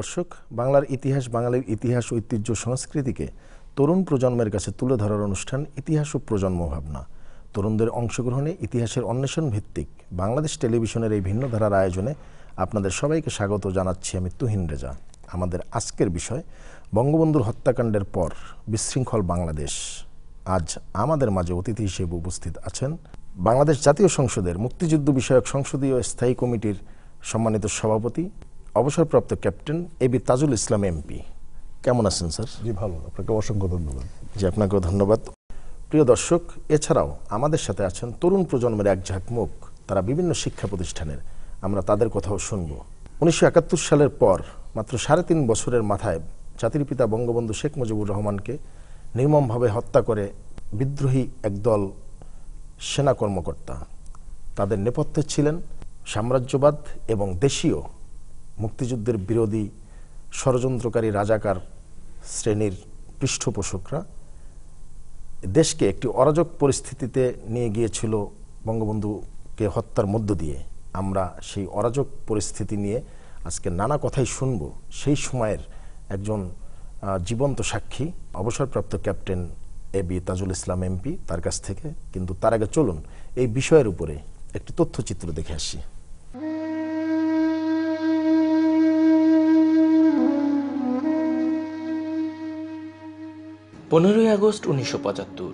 দর্শক বাংলার ইতিহাস বাঙালির ইতিহাস ঐতিহ্য সংস্কৃতিকে তরুণ প্রজন্মের কাছে তুলে ধরার অনুষ্ঠান ইতিহাস ও প্রজন্ম ভাবনা তরুণদের অংশগ্রহণে ইতিহাসের অন্বেষণ ভিত্তিক বাংলাদেশ টেলিভিশনের এই ভিন্ন ধারার আয়োজনে আপনাদের সবাইকে স্বাগত জানাচ্ছি আমি তুহিন রেজা আমাদের আজকের বিষয় বঙ্গবন্ধুর হত্যাকাণ্ডের পর বিশৃঙ্খল বাংলাদেশ আজ আমাদের মাঝে অতিথি হিসেবে উপস্থিত আছেন বাংলাদেশ জাতীয় সংসদের মুক্তিযুদ্ধ বিষয়ক সংসদীয় স্থায়ী কমিটির সম্মানিত সভাপতি অবসরপ্রাপ্ত captain A B Tajul Islam MP কেমন আছেন স্যার জি ভালো আপনাকে অসংখ্য ধন্যবাদ জি আপনাকেও ধন্যবাদ প্রিয় দর্শক এছাড়াও আমাদের সাথে আছেন তরুণ প্রজন্মের এক ঝাঁক মুখ তারা বিভিন্ন শিক্ষা প্রতিষ্ঠানের আমরা তাদের কথাও শুনব উনিশশো সালের পর মাত্র সাড়ে তিন বছরের মাথায় জাতির পিতা বঙ্গবন্ধু শেখ মুজিবুর রহমানকে নির্মমভাবে হত্যা করে বিদ্রোহী একদল সেনা কর্মকর্তা তাদের নেপথ্যে ছিলেন সাম্রাজ্যবাদ এবং দেশীয় মুক্তিযুদ্ধের বিরোধী ষড়যন্ত্রকারী রাজাকার শ্রেণীর পৃষ্ঠপোষকরা দেশকে একটি অরাজক পরিস্থিতিতে নিয়ে গিয়েছিল বঙ্গবন্ধুকে হত্যার মধ্য দিয়ে আমরা সেই অরাজক পরিস্থিতি নিয়ে আজকে নানা কথাই শুনব সেই সময়ের একজন জীবন্ত সাক্ষী অবসরপ্রাপ্ত captain A B Tajul Islam MP তার কাছ থেকে কিন্তু তার আগে চলুন এই বিষয়ের উপরে একটি তথ্যচিত্র দেখে আসি পনেরোই আগস্ট উনিশশো পঁচাত্তর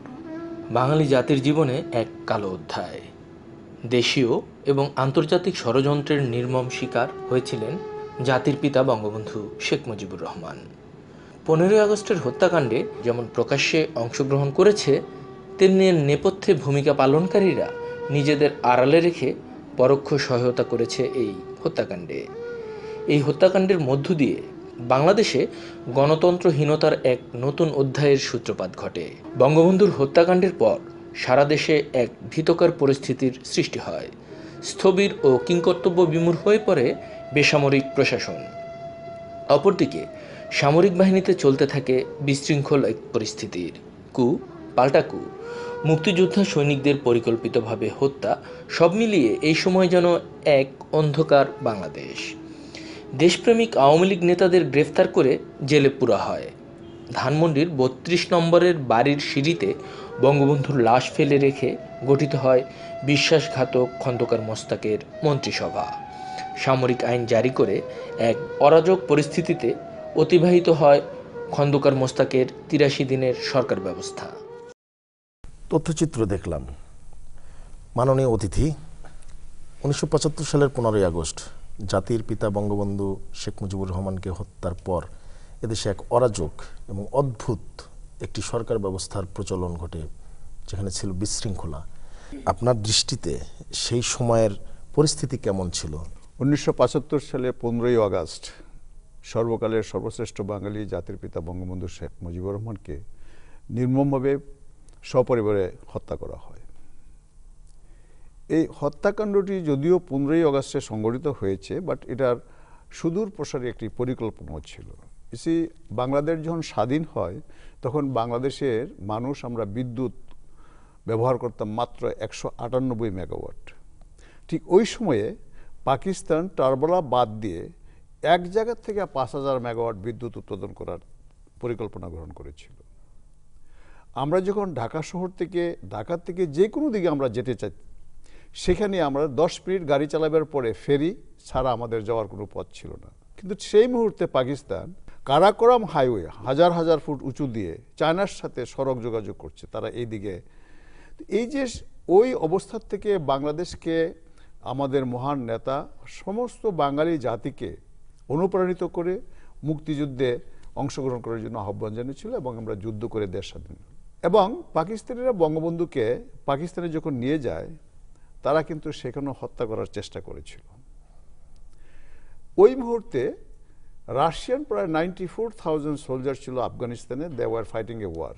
বাঙালি জাতির জীবনে এক কালো অধ্যায় দেশীয় এবং আন্তর্জাতিক ষড়যন্ত্রের নির্মম শিকার হয়েছিলেন জাতির পিতা বঙ্গবন্ধু শেখ মুজিবুর রহমান পনেরোই আগস্টের হত্যাকাণ্ডে যেমন প্রকাশ্যে অংশগ্রহণ করেছে তেমনি নেপথ্যে ভূমিকা পালনকারীরা নিজেদের আড়ালে রেখে পরোক্ষ সহায়তা করেছে এই হত্যাকাণ্ডে এই হত্যাকাণ্ডের মধ্য দিয়ে বাংলাদেশে গণতন্ত্রহীনতার এক নতুন অধ্যায়ের সূত্রপাত ঘটে বঙ্গবন্ধুর হত্যাকাণ্ডের পর সারা দেশে এক ভীতকর পরিস্থিতির সৃষ্টি হয় স্থবির ও কিংকর্তব্য বিমূর হয়ে পড়ে বেসামরিক প্রশাসন অপরদিকে সামরিক বাহিনীতে চলতে থাকে বিশৃঙ্খল এক পরিস্থিতির কু পাল্টা কু মুক্তিযোদ্ধা সৈনিকদের পরিকল্পিতভাবে হত্যা সব মিলিয়ে এই সময় যেন এক অন্ধকার বাংলাদেশ দেশপ্রেমিক আওয়ামী লীগ নেতাদের গ্রেফতার করে জেলে পুরা হয় ধানমন্ডির বত্রিশ নম্বরের বাড়ির সিঁড়িতে বঙ্গবন্ধুর লাশ ফেলে রেখে গঠিত হয় বিশ্বাসঘাতক খন্দকার মোস্তাকের মন্ত্রিসভা সামরিক আইন জারি করে এক অরাজক পরিস্থিতিতে অতিবাহিত হয় খন্দকার মোস্তাকের তিরাশি দিনের সরকার ব্যবস্থা তথ্যচিত্র দেখলাম মাননীয় অতিথি উনিশশো সালের পনেরোই আগস্ট জাতির পিতা বঙ্গবন্ধু শেখ মুজিবুর রহমানকে হত্যার পর এদেশে এক অরাজক এবং অদ্ভুত একটি সরকার ব্যবস্থার প্রচলন ঘটে যেখানে ছিল বিশৃঙ্খলা আপনার দৃষ্টিতে সেই সময়ের পরিস্থিতি কেমন ছিল উনিশশো সালে পনেরোই আগস্ট সর্বকালের সর্বশ্রেষ্ঠ বাঙালি জাতির পিতা বঙ্গবন্ধু শেখ মুজিবুর রহমানকে নির্মমভাবে সপরিবারে হত্যা করা হয় এই হত্যাকাণ্ডটি যদিও পনেরোই অগাস্টে সংগঠিত হয়েছে বাট এটার সুদূর প্রসারী একটি পরিকল্পনাও ছিল ইসি বাংলাদেশ যখন স্বাধীন হয় তখন বাংলাদেশের মানুষ আমরা বিদ্যুৎ ব্যবহার করতাম মাত্র একশো আটানব্বই মেগাওয়াট ঠিক ওই সময়ে পাকিস্তান টার্বলা বাদ দিয়ে এক জায়গার থেকে পাঁচ হাজার মেগাওয়াট বিদ্যুৎ উৎপাদন করার পরিকল্পনা গ্রহণ করেছিল আমরা যখন ঢাকা শহর থেকে ঢাকা থেকে যে কোনো দিকে আমরা যেতে চাই সেখানে আমরা দশ মিনিট গাড়ি চালাবার পরে ফেরি ছাড়া আমাদের যাওয়ার কোনো পথ ছিল না কিন্তু সেই মুহূর্তে পাকিস্তান কারাকোরাম হাইওয়ে হাজার হাজার ফুট উঁচু দিয়ে চায়নার সাথে সড়ক যোগাযোগ করছে তারা এই দিকে এই যে ওই অবস্থার থেকে বাংলাদেশকে আমাদের মহান নেতা সমস্ত বাঙালি জাতিকে অনুপ্রাণিত করে মুক্তিযুদ্ধে অংশগ্রহণ করার জন্য আহ্বান জানিয়েছিল এবং আমরা যুদ্ধ করে দেশ স্বাধীন এবং পাকিস্তানিরা বঙ্গবন্ধুকে পাকিস্তানে যখন নিয়ে যায় তারা কিন্তু সেখানেও হত্যা করার চেষ্টা করেছিল ওই মুহূর্তে রাশিয়ান প্রায় নাইনটি ফোর থাউজেন্ড সোলজার ছিল আফগানিস্তানে they were fighting a war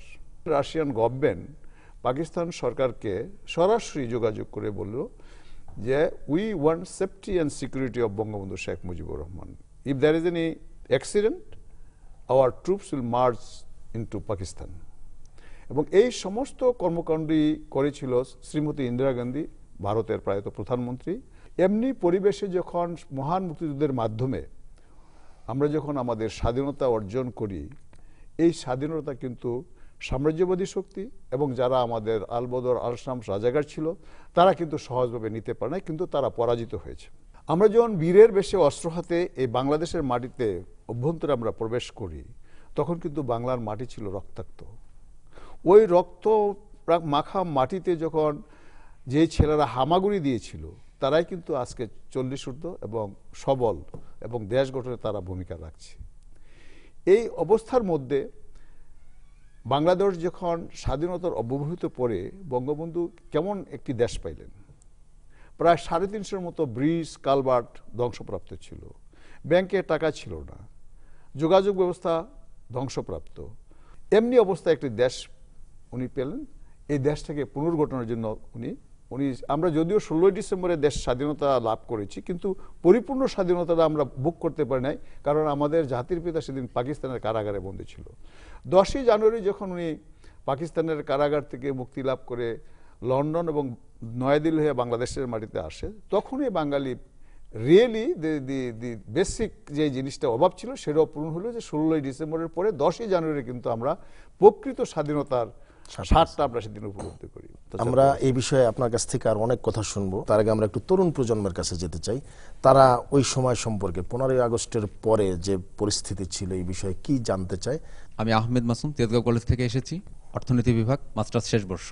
Russian government Pakistan সরকারকে সরাসরি যোগাযোগ করে বলল যে we want safety and security of Bangabandhu Sheikh Mujibur Rahman if there is any accident our troops will march into Pakistan এবং এই সমস্ত কর্মকাণ্ডই করেছিল শ্রীমতী ইন্দিরা গান্ধী ভারতের প্রায়ত প্রধানমন্ত্রী এমনি পরিবেশে যখন মহান মুক্তিযুদ্ধের মাধ্যমে আমরা যখন আমাদের স্বাধীনতা অর্জন করি এই স্বাধীনতা কিন্তু সাম্রাজ্যবাদী শক্তি এবং যারা আমাদের আলবদর আলসাম রাজাগার ছিল তারা কিন্তু সহজভাবে নিতে পারে না কিন্তু তারা পরাজিত হয়েছে আমরা যখন বীরের বেশে অস্ত্র হাতে এই বাংলাদেশের মাটিতে অভ্যন্তরে আমরা প্রবেশ করি তখন কিন্তু বাংলার মাটি ছিল রক্তাক্ত ওই রক্ত মাখা মাটিতে যখন যে ছেলেরা হামাগুড়ি দিয়েছিল তারাই কিন্তু আজকে চল্লিশ ঊর্ধ্ব এবং সবল এবং দেশ গঠনে তারা ভূমিকা রাখছে এই অবস্থার মধ্যে বাংলাদেশ যখন স্বাধীনতার অব্যবহিত পরে বঙ্গবন্ধু কেমন একটি দেশ পাইলেন প্রায় সাড়ে তিনশোর মতো ব্রিজ কালভার্ট ধ্বংসপ্রাপ্ত ছিল ব্যাংকে টাকা ছিল না যোগাযোগ ব্যবস্থা ধ্বংসপ্রাপ্ত এমনি অবস্থায় একটি দেশ উনি পেলেন এই দেশটাকে পুনর্গঠনের জন্য উনি উনি আমরা যদিও ষোলোই ডিসেম্বরে দেশ স্বাধীনতা লাভ করেছি কিন্তু পরিপূর্ণ স্বাধীনতাটা আমরা ভোগ করতে পারি নাই কারণ আমাদের জাতির পিতা সেদিন পাকিস্তানের কারাগারে বন্দী ছিল দশই জানুয়ারি যখন উনি পাকিস্তানের কারাগার থেকে মুক্তি লাভ করে লন্ডন এবং নয়াদিল্লি হয়ে বাংলাদেশের মাটিতে আসে তখনই বাঙালি রিয়েলি দি দি বেসিক যে জিনিসটা অভাব ছিল সেটাও পূরণ হলো যে ষোলোই ডিসেম্বরের পরে দশই জানুয়ারি কিন্তু আমরা প্রকৃত স্বাধীনতার সাতটা আমরা সেদিন উপলব্ধি করি আমরা এই বিষয়ে আপনার কাছ থেকে আর অনেক কথা শুনবো তার আগে আমরা একটু তরুণ প্রজন্মের কাছে যেতে চাই তারা ওই সময় সম্পর্কে পনেরোই আগস্টের পরে যে পরিস্থিতি ছিল এই বিষয়ে কি জানতে চায় আমি আহমেদ মাসুম তেজগাঁও কলেজ থেকে এসেছি অর্থনীতি বিভাগ মাস্টার্স শেষ বর্ষ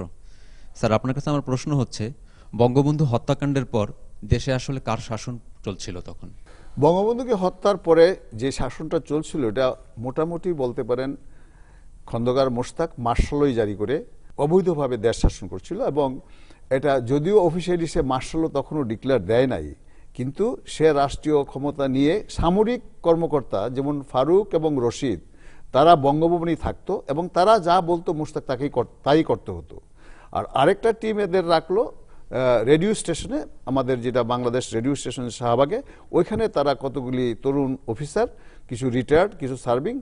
স্যার আপনার কাছে আমার প্রশ্ন হচ্ছে বঙ্গবন্ধু হত্যাকাণ্ডের পর দেশে আসলে কার শাসন চলছিল তখন বঙ্গবন্ধুকে হত্যার পরে যে শাসনটা চলছিল এটা মোটামুটি বলতে পারেন খন্দকার মোশতাক মার্শালই জারি করে অবৈধভাবে দেশ শাসন করছিল এবং এটা যদিও অফিসিয়ালি সে মার্শালও তখনও ডিক্লেয়ার দেয় নাই কিন্তু সে রাষ্ট্রীয় ক্ষমতা নিয়ে সামরিক কর্মকর্তা যেমন ফারুক এবং রশিদ তারা বঙ্গভবনেই থাকতো এবং তারা যা বলতো মুস্তাক তাকেই তাই করতে হতো আর আরেকটা টিম এদের রাখলো রেডিও স্টেশনে আমাদের যেটা বাংলাদেশ রেডিও স্টেশন শাহবাগে ওইখানে তারা কতগুলি তরুণ অফিসার কিছু রিটায়ার্ড কিছু সার্ভিং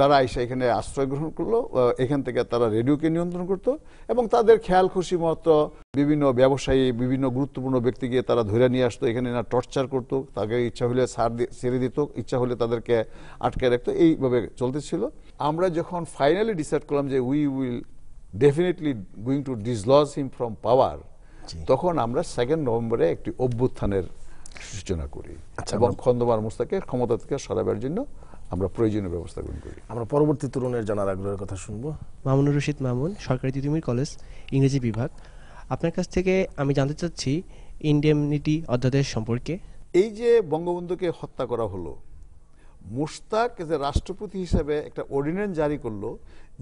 তারা এসে এখানে আশ্রয় গ্রহণ করলো এখান থেকে তারা রেডিওকে নিয়ন্ত্রণ করত এবং তাদের খেয়াল খুশি মতো বিভিন্ন ব্যবসায়ী বিভিন্ন গুরুত্বপূর্ণ ব্যক্তি গিয়ে তারা ধরে নিয়ে আসতো এখানে না টর্চার করত তাকে ইচ্ছা হলে সার ছেড়ে দিত ইচ্ছা হলে তাদেরকে আটকে রাখতো এইভাবে চলতেছিল আমরা যখন ফাইনালি ডিসাইড করলাম যে we will definitely going to dislodge him from power তখন আমরা সেকেন্ড নভেম্বরে একটি অভ্যুত্থানের সূচনা করি আচ্ছা, এবং খন্দমার মুস্তাকে ক্ষমতা থেকে সরাবার জন্য আমরা প্রয়োজনীয় ব্যবস্থা গ্রহণ করি আমরা পরবর্তী তরুণের জানার আগ্রহের কথা শুনবো মামুনুর রশিদ মামুন সরকারি তিতুমির কলেজ ইংরেজি বিভাগ আপনার কাছ থেকে আমি জানতে চাচ্ছি ইন্ডেমনিটি অধ্যাদেশ সম্পর্কে এই যে বঙ্গবন্ধুকে হত্যা করা হলো মুস্তাক যে রাষ্ট্রপতি হিসাবে একটা অর্ডিন্যান্স জারি করলো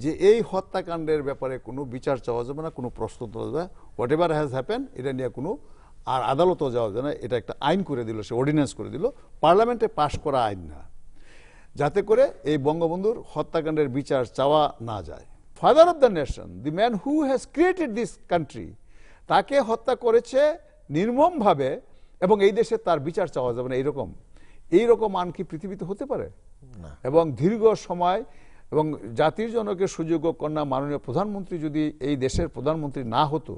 যে এই হত্যাকাণ্ডের ব্যাপারে কোনো বিচার চাওয়া যাবে না কোনো প্রশ্ন তোলা যাবে হোয়াট এভার হ্যাজ হ্যাপেন এটা নিয়ে কোনো আর আদালতও যাওয়া যাবে না এটা একটা আইন করে দিল সে অর্ডিন্যান্স করে দিল পার্লামেন্টে পাশ করা আইন না যাতে করে এই বঙ্গবন্ধুর হত্যাকাণ্ডের বিচার চাওয়া না যায় father of the nation the man who has created this country তাকে হত্যা করেছে নির্মমভাবে এবং এই দেশে তার বিচার চাওয়া যাবে না এইরকম এইরকম আন কি পৃথিবীতে হতে পারে এবং দীর্ঘ সময় এবং জাতির জনকের সুযোগ্য কন্যা মাননীয় প্রধানমন্ত্রী যদি এই দেশের প্রধানমন্ত্রী না হতো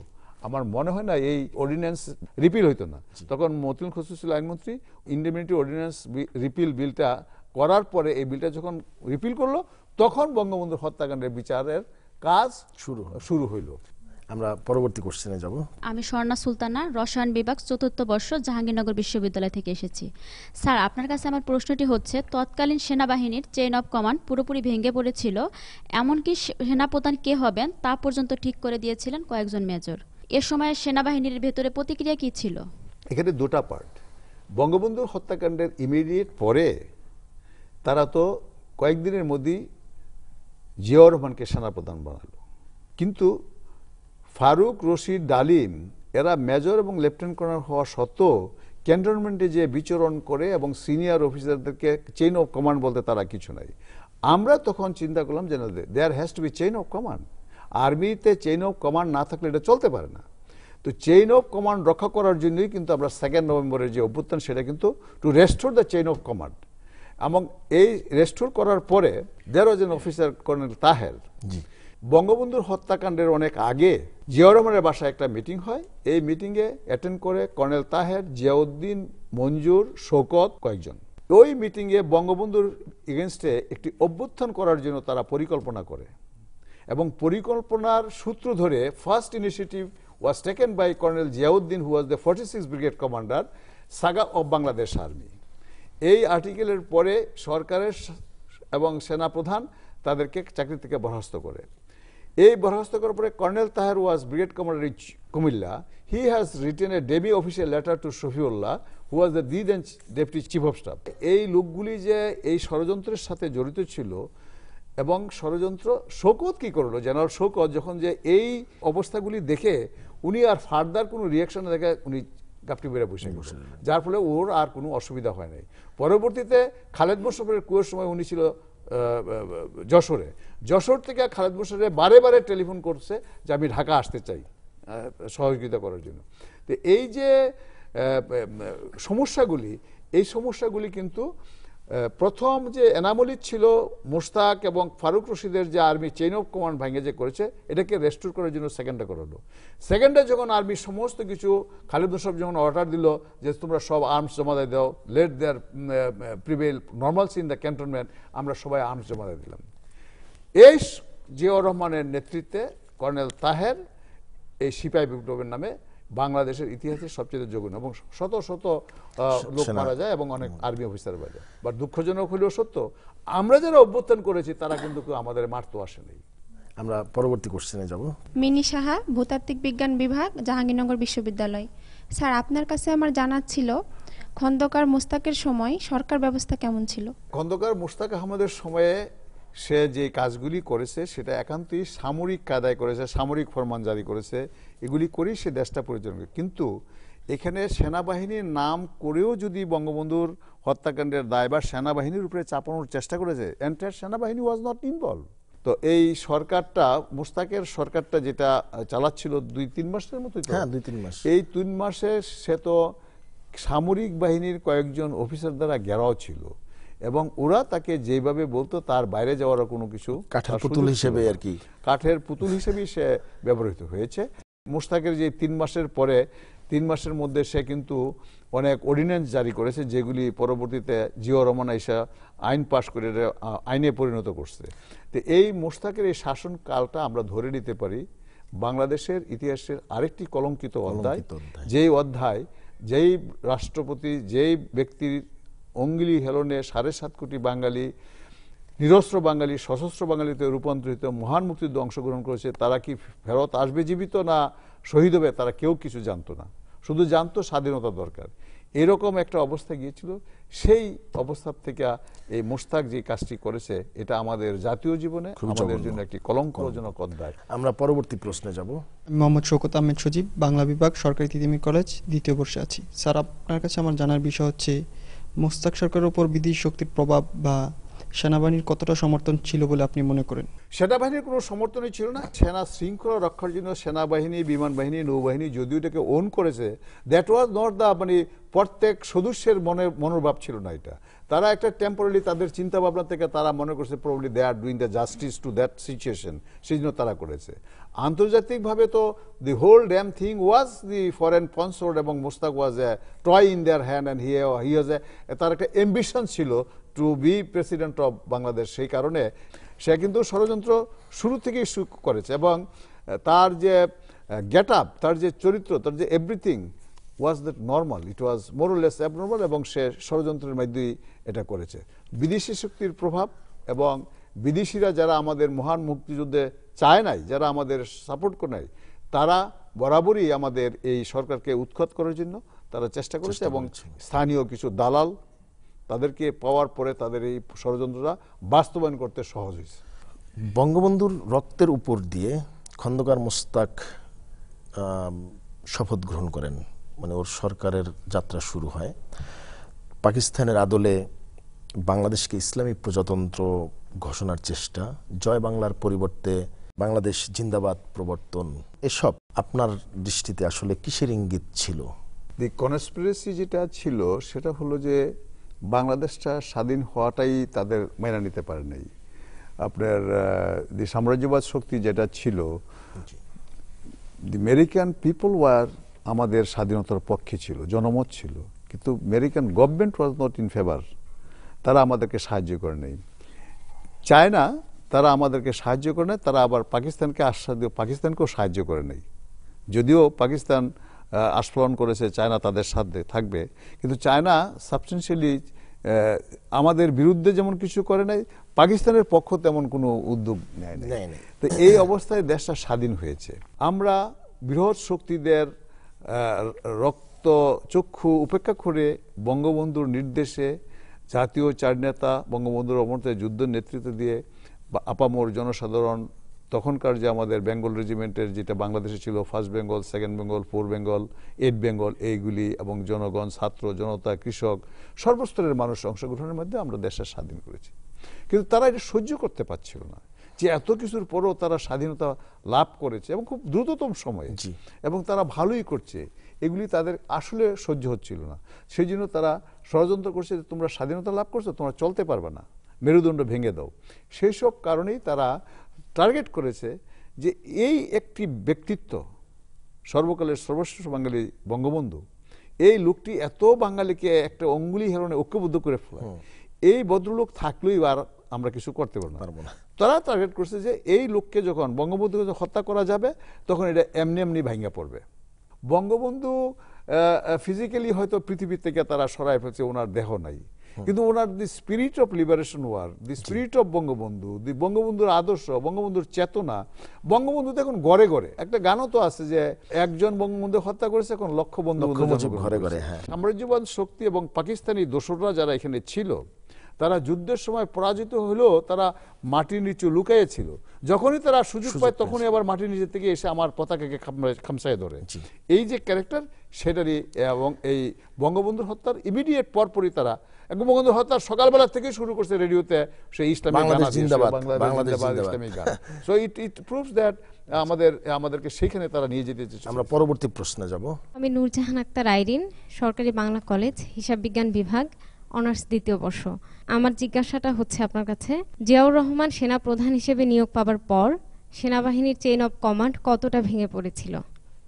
আমার মনে হয় না এই অর্ডিন্যান্স রিপিল হইতো না তখন মতুল ছিল আইনমন্ত্রী ইন্ডিমিউনিটি অর্ডিন্যান্স রিপিল বিলটা করার পরে এই বিলটা যখন রিপিল করলো তখন বঙ্গবন্ধুর হত্যাকাণ্ডের বিচারের কাজ শুরু শুরু হইল আমরা পরবর্তী কোশ্চেনে যাব আমি স্বর্ণা সুলতানা রসায়ন বিভাগ চতুর্থ বর্ষ জাহাঙ্গীরনগর বিশ্ববিদ্যালয় থেকে এসেছি স্যার আপনার কাছে আমার প্রশ্নটি হচ্ছে তৎকালীন সেনাবাহিনীর চেইন অফ কমান্ড পুরোপুরি ভেঙে পড়েছিল এমনকি সেনাপ্রধান কে হবেন তা পর্যন্ত ঠিক করে দিয়েছিলেন কয়েকজন মেজর এ সময় সেনাবাহিনীর ভেতরে প্রতিক্রিয়া কি ছিল এখানে দুটা পার্ট বঙ্গবন্ধুর হত্যাকাণ্ডের ইমিডিয়েট পরে তারা তো কয়েকদিনের মধ্যেই জিয়াউর রহমানকে সেনাপ্রধান বানালো কিন্তু ফারুক রশিদ ডালিম এরা মেজর এবং লেফটেন্যান্ট কর্নার হওয়া সত্ত্বেও ক্যান্টনমেন্টে যে বিচরণ করে এবং সিনিয়র অফিসারদেরকে চেইন অফ কমান্ড বলতে তারা কিছু নাই আমরা তখন চিন্তা করলাম যে there has to be chain of command আর্মিতে চেইন অফ কমান্ড না থাকলে এটা চলতে পারে না তো চেইন অফ কমান্ড রক্ষা করার জন্যই কিন্তু আমরা সেকেন্ড নভেম্বরের যে অভ্যুত্থান সেটা কিন্তু to restore the chain of command এবং এই রেস্টোর করার পরে দেড় ওজন অফিসার কর্নেল তাহের বঙ্গবন্ধুর হত্যাকাণ্ডের অনেক আগে জিয়াউর রহমানের বাসায় একটা মিটিং হয় এই মিটিংয়ে অ্যাটেন্ড করে কর্নেল তাহের জিয়াউদ্দিন মঞ্জুর শোকত কয়েকজন ওই মিটিংয়ে বঙ্গবন্ধুর এগেনস্টে একটি অভ্যুত্থান করার জন্য তারা পরিকল্পনা করে এবং পরিকল্পনার সূত্র ধরে first initiative was taken by colonel Ziauddin who was the forty six brigade commander saga of Bangladesh army এই আর্টিকেলের পরে সরকারের এবং সেনাপ্রধান তাদেরকে চাকরি থেকে বরখাস্ত করে এই বরখাস্ত করার পরে colonel Taher was brigade commander each Comilla he has written a demi official letter to Shafiullah who was the the then deputy chief of staff এই লোকগুলি যে এই ষড়যন্ত্রের সাথে জড়িত ছিল এবং ষড়যন্ত্র শোকত কি করলো জেনারেল শোকত যখন যে এই অবস্থাগুলি দেখে উনি আর ফার্দার কোনো রিয়াকশন দেখে উনি গাপটি বেড়ে বসে যার ফলে ওর আর কোনো অসুবিধা হয় নাই পরবর্তীতে খালেদ মোশাফের কুয়ের সময় উনি ছিল যশোরে যশোর থেকে খালেদ মোশাফে বারে বারে টেলিফোন করছে যে আমি ঢাকা আসতে চাই সহযোগিতা করার জন্য তো এই যে সমস্যাগুলি এই সমস্যাগুলি কিন্তু প্রথম যে এনামলি ছিল মুস্তাক এবং ফারুক রশিদের যে আর্মি চেইন অফ কমান্ড ভাঙে যে করেছে এটাকে রেস্টোর করার জন্য সেকেন্ডে করালো সেকেন্ডে যখন আর্মি সমস্ত কিছু খালিদ সব যখন অর্ডার দিল যে তোমরা সব আর্মস জমা দিয়ে দাও let there prevail normal in the cantonment আমরা সবাই আর্মস জমা দিয়ে দিলাম এই জিয়াউর রহমানের নেতৃত্বে কর্নেল তাহের এই সিপাহী বিপ্লবের নামে বাংলাদেশের ইতিহাসের সবচেয়ে জঘন্য এবং শত শত লোক মারা যায় এবং অনেক আর্মি অফিসার মারা যায় বাট দুঃখজনক হলেও সত্য আমরা যারা অভ্যুত্থান করেছি তারা কিন্তু আমাদের মারতো আসেনি আমরা পরবর্তী কোশ্চেনে যাব মিনি সাহা ভূতাত্ত্বিক বিজ্ঞান বিভাগ জাহাঙ্গীরনগর বিশ্ববিদ্যালয় স্যার আপনার কাছে আমার জানার ছিল খন্দকার মোস্তাকের সময় সরকার ব্যবস্থা কেমন ছিল খন্দকার মোস্তাক আহমদের সময়ে সে যে কাজগুলি করেছে সেটা একান্তই সামরিক কাদায় করেছে সামরিক ফরমান জারি করেছে এগুলি করেই সে দেশটা পরিচালনা করে কিন্তু এখানে সেনাবাহিনীর নাম করেও যদি বঙ্গবন্ধুর হত্যাকাণ্ডের দায় বা সেনাবাহিনীর উপরে চাপানোর চেষ্টা করেছে এন্টায়ার সেনাবাহিনী ওয়াজ নট ইনভলভ তো এই সরকারটা মুস্তাকের সরকারটা যেটা চালাচ্ছিল দুই তিন মাসের মতো হ্যাঁ দুই তিন মাস এই তিন মাসে সে তো সামরিক বাহিনীর কয়েকজন অফিসার দ্বারা ঘেরাও ছিল এবং ওরা তাকে যেভাবে বলতো তার বাইরে যাওয়ার কোনো কিছু কাঠের পুতুল হিসেবে আর কি কাঠের পুতুল হিসেবে সে ব্যবহৃত হয়েছে মুস্তাকের যে তিন মাসের পরে তিন মাসের মধ্যে সে কিন্তু অনেক অর্ডিন্যান্স জারি করেছে যেগুলি পরবর্তীতে জিও রমন আইসা আইন পাশ করে আইনে পরিণত করছে তো এই মোস্তাকের এই শাসনকালটা আমরা ধরে নিতে পারি বাংলাদেশের ইতিহাসের আরেকটি কলঙ্কিত অধ্যায় যেই অধ্যায় যেই রাষ্ট্রপতি যেই ব্যক্তির অঙ্গিলি হেলনে সাড়ে সাত কোটি বাঙালি নিরস্ত্র বাঙালি সশস্ত্র বাঙালিতে রূপান্তরিত মহান মুক্তিযুদ্ধে অংশগ্রহণ করেছে তারা কি ফেরত আসবে জীবিত না শহীদ হবে তারা কেউ কিছু জানতো না শুধু জানতো স্বাধীনতা দরকার এরকম একটা অবস্থা গিয়েছিল সেই অবস্থা থেকে এই মোস্তাক যে কাজটি করেছে এটা আমাদের জাতীয় জীবনে আমাদের জন্য একটি কলঙ্কজনক অধ্যায় আমরা পরবর্তী প্রশ্নে যাব মোহাম্মদ শৌকত আহমেদ সজীব বাংলা বিভাগ সরকারি তিতিমি কলেজ দ্বিতীয় বর্ষে আছি স্যার আপনার কাছে আমার জানার বিষয় হচ্ছে মোস্তাক সরকারের উপর বিদেশি শক্তির প্রভাব বা সেনাবাহিনীর কতটা সমর্থন ছিল বলে আপনি মনে করেন সেনাবাহিনীর কোনো সমর্থনই ছিল না সেনা শৃঙ্খলা রক্ষার জন্য সেনাবাহিনী বিমান বাহিনী নৌবাহিনী যদিও এটাকে ওন করেছে দ্যাট ওয়াজ নট দ্য মানে প্রত্যেক সদস্যের মনে মনোভাব ছিল না এটা তারা একটা টেম্পোরারি তাদের চিন্তা ভাবনা থেকে তারা মনে করছে probably they are doing the justice to that situation সেই জন্য তারা করেছে আন্তর্জাতিকভাবে তো the whole damn thing was the foreign sponsored এবং Mostaq was a toy in their hand and he he এ তার একটা এম্বিশন ছিল to be president of Bangladesh সেই কারণে সে কিন্তু ষড়যন্ত্র শুরু থেকেই করেছে এবং তার যে গেট আপ তার যে চরিত্র তার যে everything was that normal it was more or less abnormal এবং সে ষড়যন্ত্রের মাধ্যমেই এটা করেছে বিদেশি শক্তির প্রভাব এবং বিদেশিরা যারা আমাদের মহান মুক্তিযুদ্ধে চায় নাই যারা আমাদের সাপোর্ট করে নাই তারা বরাবরই আমাদের এই সরকারকে উৎখাত করার জন্য তারা চেষ্টা করেছে এবং স্থানীয় কিছু দালাল তাদেরকে পাওয়ার পরে তাদের এই ষড়যন্ত্রটা বাস্তবায়ন করতে সহজ হয়েছে বঙ্গবন্ধুর রক্তের উপর দিয়ে খন্দকার মোস্তাক শপথ গ্রহণ করেন মানে ওর সরকারের যাত্রা শুরু হয় পাকিস্তানের আদলে বাংলাদেশকে ইসলামিক প্রজাতন্ত্র ঘোষণার চেষ্টা জয় বাংলার পরিবর্তে বাংলাদেশ জিন্দাবাদ প্রবর্তন এসব আপনার দৃষ্টিতে আসলে কিসের ইঙ্গিত ছিল দি কনস্পিরেসি যেটা ছিল সেটা হলো যে বাংলাদেশটা স্বাধীন হওয়াটাই তাদের মেনে নিতে পারে নাই আপনার দি সাম্রাজ্যবাদ শক্তি যেটা ছিল দি আমেরিকান পিপল ওয়ার আমাদের স্বাধীনতার পক্ষে ছিল জনমত ছিল কিন্তু American government was not in favour তারা আমাদেরকে সাহায্য করে নেই চায়না তারা আমাদেরকে সাহায্য করে নেয় তারা আবার পাকিস্তানকে আশ্বাস দিয়ে পাকিস্তানকেও সাহায্য করে নেই যদিও পাকিস্তান আস্ফলন করেছে চায়না তাদের সাথে থাকবে কিন্তু চায়না সাবস্টেন্সিয়ালি আমাদের বিরুদ্ধে যেমন কিছু করে নাই পাকিস্তানের পক্ষ তেমন কোনো উদ্যোগ নেয় নাই তো এই অবস্থায় দেশটা স্বাধীন হয়েছে আমরা বৃহৎ শক্তিদের রক্ত চক্ষু উপেক্ষা করে বঙ্গবন্ধুর নির্দেশে জাতীয় চার নেতা বঙ্গবন্ধুর অমর্তে যুদ্ধ নেতৃত্ব দিয়ে আপামোর জনসাধারণ তখনকার যে আমাদের বেঙ্গল রেজিমেন্টের যেটা বাংলাদেশে ছিল first Bengal second Bengal four Bengal eight Bengal এইগুলি এবং জনগণ ছাত্র জনতা কৃষক সর্বস্তরের মানুষ অংশগ্রহণের মধ্যে আমরা দেশের স্বাধীন করেছি কিন্তু তারা এটা সহ্য করতে পারছিল না যে এত কিছুর পরেও তারা স্বাধীনতা লাভ করেছে এবং খুব দ্রুততম সময়ে এবং তারা ভালোই করছে এগুলি তাদের আসলে সহ্য হচ্ছিল না সেই জন্য তারা ষড়যন্ত্র করছে যে তোমরা স্বাধীনতা লাভ করছো তোমরা চলতে পারবে না মেরুদণ্ড ভেঙে দাও সেই সব কারণেই তারা টার্গেট করেছে যে এই একটি ব্যক্তিত্ব সর্বকালের সর্বশ্রেষ্ঠ বাঙালি বঙ্গবন্ধু এই লোকটি এত বাঙালিকে একটা অঙ্গুলি হেরণে ঐক্যবদ্ধ করে ফেলে এই ভদ্রলোক থাকলেই আর আমরা কিছু করতে পারবো না তারা টার্গেট করছে যে এই লোককে যখন বঙ্গবন্ধুকে যখন হত্যা করা যাবে তখন এটা এমনি এমনি ভাঙ্গা পড়বে বঙ্গবন্ধু ফিজিক্যালি হয়তো পৃথিবী থেকে তারা সরাই ফেলছে ওনার দেহ নাই কিন্তু ওনার the spirit of liberation war the spirit of Bangabandhu the বঙ্গবন্ধুর আদর্শ বঙ্গবন্ধুর চেতনা বঙ্গবন্ধু তো এখন গড়ে গড়ে একটা গানও তো আছে যে একজন বঙ্গবন্ধু হত্যা করেছে এখন লক্ষ্য বন্ধু হ্যাঁ। সাম্রাজ্যবাদ শক্তি এবং পাকিস্তানি দোসররা যারা এখানে ছিল তারা যুদ্ধের সময় পরাজিত হলেও তারা মাটির নিচু লুকাইয়েছিল যখনই তারা সুযোগ পায় তখনই আবার মাটির নিচে থেকে এসে আমার পতাকাকে খামসায় ধরে এই যে ক্যারেক্টার সেটারই এবং এই বঙ্গবন্ধু হত্যার ইমিডিয়েট পরপরই তারা হত্যার সকালবেলা থেকে শুরু করছে রেডিওতে সেই দ্যাট আমাদের আমাদেরকে সেখানে তারা নিয়ে যেতে চাইছে আমরা পরবর্তী প্রশ্নে যাব আমি নূরজাহান আক্তার আইরিন সরকারি বাংলা কলেজ হিসাব বিজ্ঞান বিভাগ অনার্স দ্বিতীয় বর্ষ আমার জিজ্ঞাসাটা হচ্ছে আপনার কাছে জিয়াউর রহমান সেনা প্রধান হিসেবে নিয়োগ পাবার পর সেনাবাহিনীর চেইন অফ কমান্ড কতটা ভেঙে পড়েছিল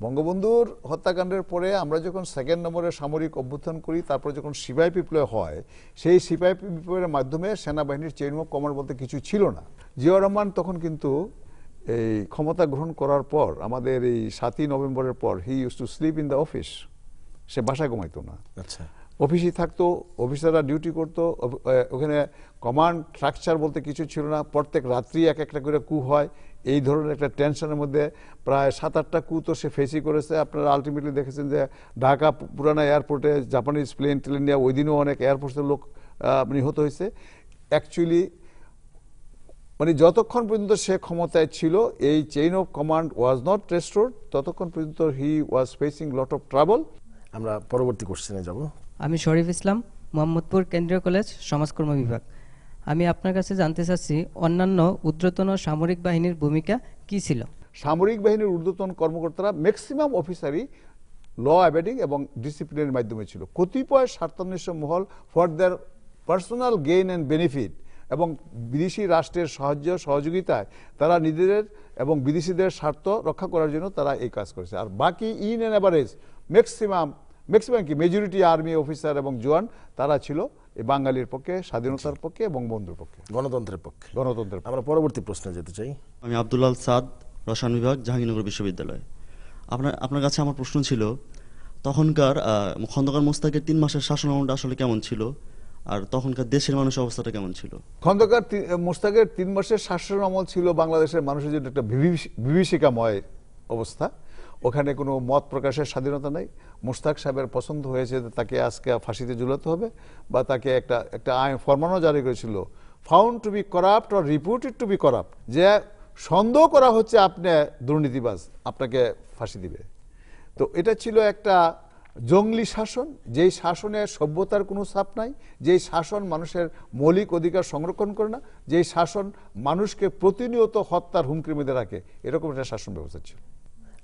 বঙ্গবন্ধুর হত্যাকাণ্ডের পরে আমরা যখন সেকেন্ড নম্বরে সামরিক অভ্যুত্থান করি তারপর যখন সিপাই পিপ্লয় হয় সেই সিপাই বিপ্লয়ের মাধ্যমে সেনাবাহিনীর চেইন অফ কমান্ড বলতে কিছু ছিল না জিয়াউর রহমান তখন কিন্তু এই ক্ষমতা গ্রহণ করার পর আমাদের এই সাতই নভেম্বরের পর he use to sleep in the office সে বাসা ঘুমাইতো না আচ্ছা অফিসে থাকতো অফিসাররা ডিউটি করতো ওখানে কমান্ড স্ট্রাকচার বলতে কিছু ছিল না প্রত্যেক রাত্রি এক একটা করে কু হয় এই ধরনের একটা টেনশনের মধ্যে প্রায় সাত আটটা কু তো সে ফেসই করেছে আপনারা আলটিমেটলি দেখেছেন যে ঢাকা পুরানা এয়ারপোর্টে জাপানিজ প্লেন টেলেন নিয়ে ওই দিনও অনেক এয়ারফোর্সের লোক নিহত হয়েছে অ্যাকচুয়ালি মানে যতক্ষণ পর্যন্ত সে ক্ষমতায় ছিল এই chain of command was not restore ততক্ষণ পর্যন্ত he was facing lot of trouble আমরা পরবর্তী কোশ্চেনে যাব আমি শরীফ ইসলাম মোহাম্মদপুর কেন্দ্রীয় কলেজ সমাজকর্ম বিভাগ আমি আপনার কাছে জানতে চাচ্ছি অন্যান্য ঊর্ধ্বতন সামরিক বাহিনীর ভূমিকা কি ছিল সামরিক বাহিনীর ঊর্ধ্বতন কর্মকর্তারা ম্যাক্সিমাম অফিসারই ল অ্যাবেডিং এবং ডিসিপ্লিনের মাধ্যমে ছিল কতিপয় স্বার্থান্বেষ মহল for their personal gain and benefit এবং বিদেশি রাষ্ট্রের সাহায্য সহযোগিতায় তারা নিজেদের এবং বিদেশিদের স্বার্থ রক্ষা করার জন্য তারা এই কাজ করেছে আর বাকি in and average maximum maximum কি মেজরিটি আর্মি অফিসার এবং জোয়ান তারা ছিল এই বাঙালির পক্ষে স্বাধীনতার আচ্ছা। পক্ষে এবং বন্ধুর পক্ষে গণতন্ত্রের পক্ষে গণতন্ত্রের আমরা পরবর্তী প্রশ্নে যেতে চাই আমি আব্দুল্লাল সাদ রসায়ন বিভাগ জাহাঙ্গীরনগর বিশ্ববিদ্যালয় আপনার আপনার কাছে আমার প্রশ্ন ছিল তখনকার খন্দকার মোস্তাকের তিন মাসের শাসন আমলটা আসলে কেমন ছিল আর তখনকার দেশের মানুষের অবস্থাটা কেমন ছিল খন্দকার মোস্তাকের তিন মাসের শাসন আমল ছিল বাংলাদেশের মানুষের জন্য একটা বিভীষিকাময় অবস্থা ওখানে কোনো মত প্রকাশের স্বাধীনতা নেই মুস্তাক সাহেবের পছন্দ হয়েছে তাকে আজকে ফাঁসিতে ঝুলাতে হবে বা তাকে একটা একটা আইন ফরমানও জারি করেছিল found to be corrupt or reported to be corrupt যে সন্দেহ করা হচ্ছে আপনি দুর্নীতিবাজ আপনাকে ফাঁসি দিবে তো এটা ছিল একটা জঙ্গলি শাসন যেই শাসনে সভ্যতার কোনো ছাপ নাই যেই শাসন মানুষের মৌলিক অধিকার সংরক্ষণ করে না যেই শাসন মানুষকে প্রতিনিয়ত হত্যার হুমকির মধ্যে রাখে এরকম একটা শাসন ব্যবস্থা ছিল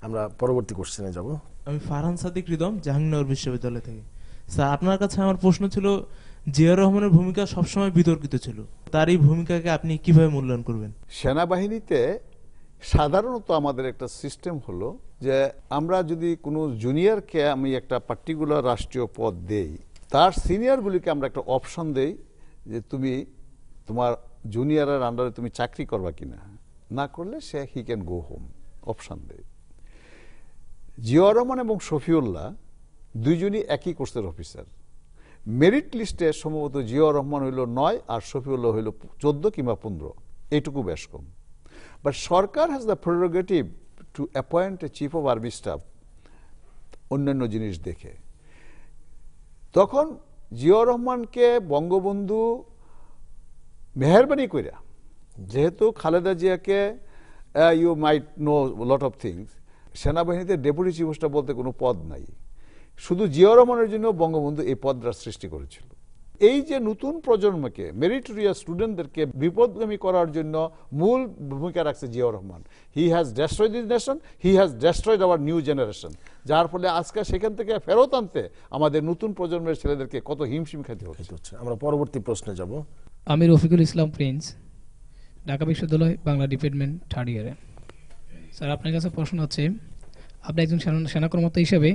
আমরা পরবর্তী কোশ্চেনে যাব আমি ফারহান সাদিক রিদম জাহাঙ্গীরনগর বিশ্ববিদ্যালয় থেকে স্যার আপনার কাছে আমার প্রশ্ন ছিল জিয়াউর রহমানের ভূমিকা সবসময় বিতর্কিত ছিল তার এই ভূমিকাকে আপনি কিভাবে মূল্যায়ন করবেন সেনাবাহিনীতে সাধারণত আমাদের একটা সিস্টেম হলো যে আমরা যদি কোনো জুনিয়রকে আমি একটা পার্টিকুলার রাষ্ট্রীয় পদ দেই তার সিনিয়রগুলিকে আমরা একটা অপশন দেই যে তুমি তোমার জুনিয়রের আন্ডারে তুমি চাকরি করবা কিনা না করলে সে he can go home option দেয় জিয়া রহমান এবং শফিউল্লাহ দুইজনই একই কোর্সের অফিসার মেরিট লিস্টে সম্ভবত জিয়া রহমান হইল নয় আর শফিউল্লাহ হইল চোদ্দ কিংবা পনেরো এইটুকু বেশ কম but sarkar has the prerogative to appoint a chief of army staff অন্যান্য জিনিস দেখে তখন জিয়া রহমানকে বঙ্গবন্ধু মেহরবানি কইরা যেহেতু খালেদা জিয়াকে you might know lot of things সেনাবাহিনীতে ডেপুটি চিফ অফ স্টাফ বলতে কোনো পদ নাই শুধু জিয়া রহমানের জন্য বঙ্গবন্ধু এই পদটা সৃষ্টি করেছিল এই যে নতুন প্রজন্মকে মেরিটোরিয়া স্টুডেন্টদেরকে বিপদগামী করার জন্য মূল ভূমিকা রাখছে Zia Rahman he has destroyed this nation he has destroyed our new generation যার ফলে আজকে সেখান থেকে ফেরত আনতে আমাদের নতুন প্রজন্মের ছেলেদেরকে কত হিমশিম খেতে হচ্ছে আমরা পরবর্তী প্রশ্নে যাব আমি রফিকুল ইসলাম প্রিন্স ঢাকা বিশ্ববিদ্যালয় বাংলা ডিপার্টমেন্ট থার্ড ইয়ারে স্যার আপনার কাছে প্রশ্ন হচ্ছে আপনি একজন সেনা কর্মতা হিসেবে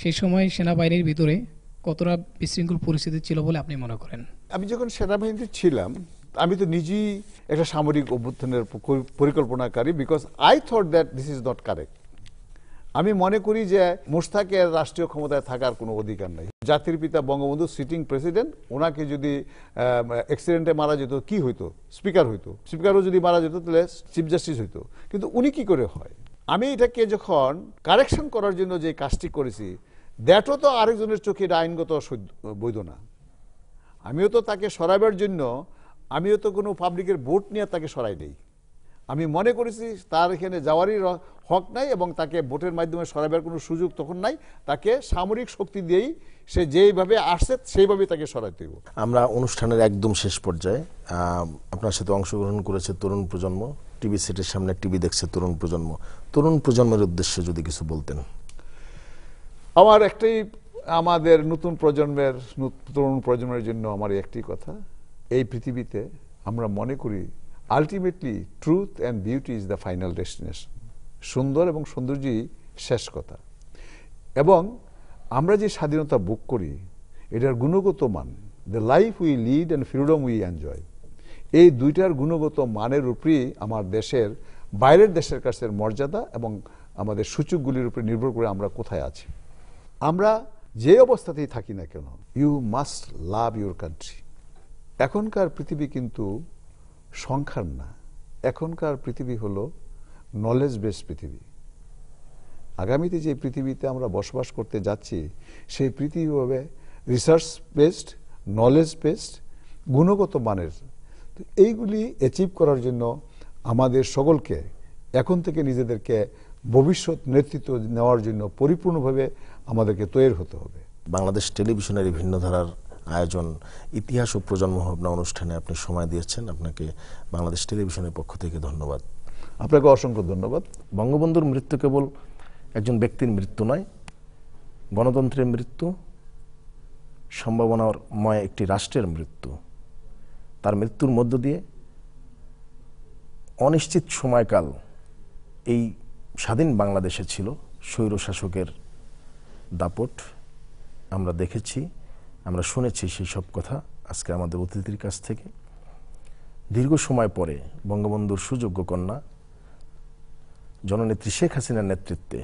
সেই সময় সেনাবাহিনীর ভিতরে কতটা বিশৃঙ্খল পরিস্থিতি ছিল বলে আপনি মনে করেন আমি যখন সেনাবাহিনীতে ছিলাম আমি তো নিজেই একটা সামরিক অভ্যুত্থানের পরিকল্পনাকারী because I thought that this is not correct আমি মনে করি যে মোস্তাকের রাষ্ট্রীয় ক্ষমতায় থাকার কোনো অধিকার নেই জাতির পিতা বঙ্গবন্ধু সিটিং প্রেসিডেন্ট ওনাকে যদি অ্যাক্সিডেন্টে মারা যেত কি হইতো স্পিকার হইতো স্পিকারও যদি মারা যেত তাহলে চিফ জাস্টিস হইতো কিন্তু উনি কি করে হয় আমি এটাকে যখন কারেকশন করার জন্য যে কাজটি করেছি দ্যাটও তো আরেকজনের চোখে এটা আইনগত বৈধ না আমিও তো তাকে সরাবার জন্য আমিও তো কোনো পাবলিকের ভোট নিয়ে তাকে সরাই দিই আমি মনে করেছি তার এখানে যাওয়ারই হক নাই এবং তাকে ভোটের মাধ্যমে সরাবার কোনো সুযোগ তখন নাই তাকে সামরিক শক্তি দিয়েই সে যেইভাবে আসছে সেইভাবে তাকে সরাইতে হইব আমরা অনুষ্ঠানের একদম শেষ পর্যায়ে আপনার সাথে অংশগ্রহণ করেছে তরুণ প্রজন্ম টিভি সেটের সামনে টিভি দেখছে তরুণ প্রজন্ম তরুণ প্রজন্মের উদ্দেশ্যে যদি কিছু বলতেন আমার একটাই আমাদের নতুন প্রজন্মের তরুণ প্রজন্মের জন্য আমার একটি কথা এই পৃথিবীতে আমরা মনে করি ultimately truth and beauty is the final destination সুন্দর এবং সৌন্দর্যই শেষ কথা এবং আমরা যে স্বাধীনতা বুক করি এটার গুণগত মান the life we lead and freedom we enjoy এই দুইটার গুণগত মানের উপরেই আমার দেশের বাইরের দেশের কাছের মর্যাদা এবং আমাদের সূচকগুলির উপরে নির্ভর করে আমরা কোথায় আছি আমরা যে অবস্থাতেই থাকি না কেন you must love your country এখনকার পৃথিবী কিন্তু সংখ্যার না এখনকার পৃথিবী হলো নলেজ বেস পৃথিবী আগামীতে যে পৃথিবীতে আমরা বসবাস করতে যাচ্ছি সেই পৃথিবী হবে রিসার্চ বেসড নলেজ বেসড গুণগত মানের তো এইগুলি অ্যাচিভ করার জন্য আমাদের সকলকে এখন থেকে নিজেদেরকে ভবিষ্যৎ নেতৃত্ব নেওয়ার জন্য পরিপূর্ণভাবে আমাদেরকে তৈরি হতে হবে বাংলাদেশ টেলিভিশনের বিভিন্ন ধারার আয়োজন ইতিহাস ও প্রজন্ম ভাবনা অনুষ্ঠানে আপনি সময় দিয়েছেন আপনাকে বাংলাদেশ টেলিভিশনের পক্ষ থেকে ধন্যবাদ আপনাকে অসংখ্য ধন্যবাদ বঙ্গবন্ধুর মৃত্যু কেবল একজন ব্যক্তির মৃত্যু নয় গণতন্ত্রের মৃত্যু সম্ভাবনাময় একটি রাষ্ট্রের মৃত্যু তার মৃত্যুর মধ্য দিয়ে অনিশ্চিত সময়কাল এই স্বাধীন বাংলাদেশে ছিল স্বৈরশাসকের দাপট আমরা দেখেছি আমরা শুনেছি সেই সব কথা আজকে আমাদের অতিথির কাছ থেকে দীর্ঘ সময় পরে বঙ্গবন্ধুর সুযোগ্য কন্যা জননেত্রী শেখ হাসিনার নেতৃত্বে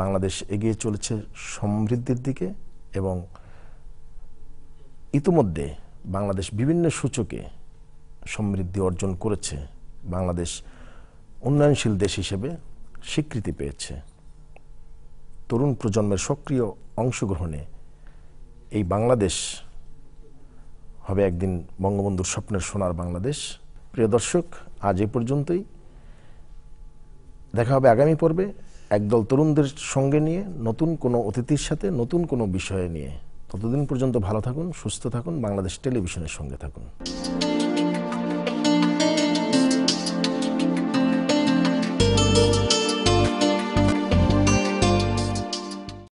বাংলাদেশ এগিয়ে চলেছে সমৃদ্ধির দিকে এবং ইতিমধ্যে বাংলাদেশ বিভিন্ন সূচকে সমৃদ্ধি অর্জন করেছে বাংলাদেশ উন্নয়নশীল দেশ হিসেবে স্বীকৃতি পেয়েছে তরুণ প্রজন্মের সক্রিয় অংশগ্রহণে এই বাংলাদেশ হবে একদিন বঙ্গবন্ধুর স্বপ্নের সোনার বাংলাদেশ প্রিয় দর্শক আজ এ পর্যন্তই দেখা হবে আগামী পর্বে একদল তরুণদের সঙ্গে নিয়ে নতুন কোনো অতিথির সাথে নতুন কোনো বিষয়ে নিয়ে ততদিন পর্যন্ত ভালো থাকুন সুস্থ থাকুন বাংলাদেশ টেলিভিশনের সঙ্গে থাকুন